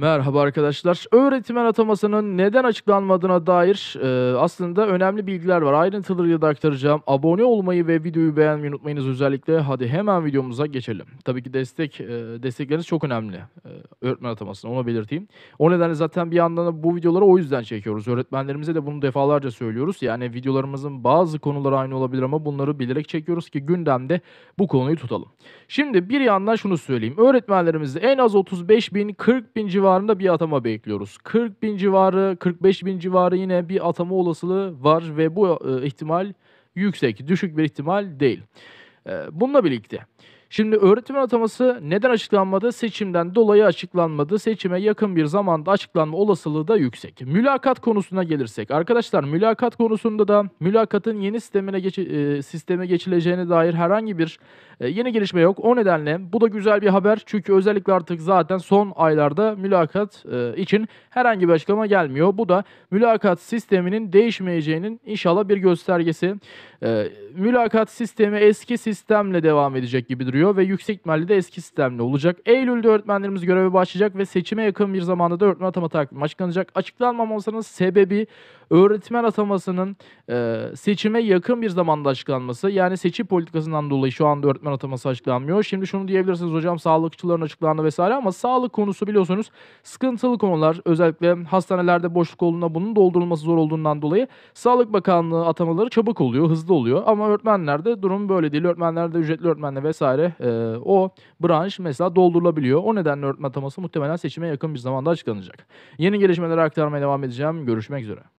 Merhaba arkadaşlar. Öğretmen atamasının neden açıklanmadığına dair e, aslında önemli bilgiler var. Ayrıntıları da aktaracağım. Abone olmayı ve videoyu beğenmeyi unutmayınız özellikle. Hadi hemen videomuza geçelim. Tabii ki destek e, destekleriniz çok önemli. E, öğretmen atamasını onu belirteyim. O nedenle zaten bir yandan bu videoları o yüzden çekiyoruz. Öğretmenlerimize de bunu defalarca söylüyoruz. Yani videolarımızın bazı konuları aynı olabilir ama bunları bilerek çekiyoruz ki gündemde bu konuyu tutalım. Şimdi bir yandan şunu söyleyeyim. Öğretmenlerimizde en az 35 bin 40 bin civarında civarında bir atama bekliyoruz. 40 bin civarı, 45 bin civarı yine bir atama olasılığı var ve bu e, ihtimal yüksek, düşük bir ihtimal değil. E, bununla birlikte Şimdi öğretmen ataması neden açıklanmadı? Seçimden dolayı açıklanmadı. Seçime yakın bir zamanda açıklanma olasılığı da yüksek. Mülakat konusuna gelirsek arkadaşlar mülakat konusunda da mülakatın yeni sistemine geç e, sisteme geçileceğine dair herhangi bir e, yeni gelişme yok. O nedenle bu da güzel bir haber. Çünkü özellikle artık zaten son aylarda mülakat e, için herhangi bir açıklama gelmiyor. Bu da mülakat sisteminin değişmeyeceğinin inşallah bir göstergesi. E, mülakat sistemi eski sistemle devam edecek gibi duruyor duruyor ve yüksek ihtimalle de eski sistemle olacak. Eylül'de öğretmenlerimiz göreve başlayacak ve seçime yakın bir zamanda da öğretmen atama takvimi açıklanacak. Açıklanmamasının sebebi öğretmen atamasının e, seçime yakın bir zamanda açıklanması yani seçim politikasından dolayı şu anda öğretmen ataması açıklanmıyor. Şimdi şunu diyebilirsiniz hocam sağlıkçıların açıklandı vesaire ama sağlık konusu biliyorsunuz sıkıntılı konular. Özellikle hastanelerde boşluk olduğunda bunun doldurulması zor olduğundan dolayı Sağlık Bakanlığı atamaları çabuk oluyor, hızlı oluyor ama öğretmenlerde durum böyle değil. Öğretmenlerde ücretli öğretmenle vesaire e, o branş mesela doldurulabiliyor. O nedenle öğretmen ataması muhtemelen seçime yakın bir zamanda açıklanacak. Yeni gelişmeleri aktarmaya devam edeceğim. Görüşmek üzere.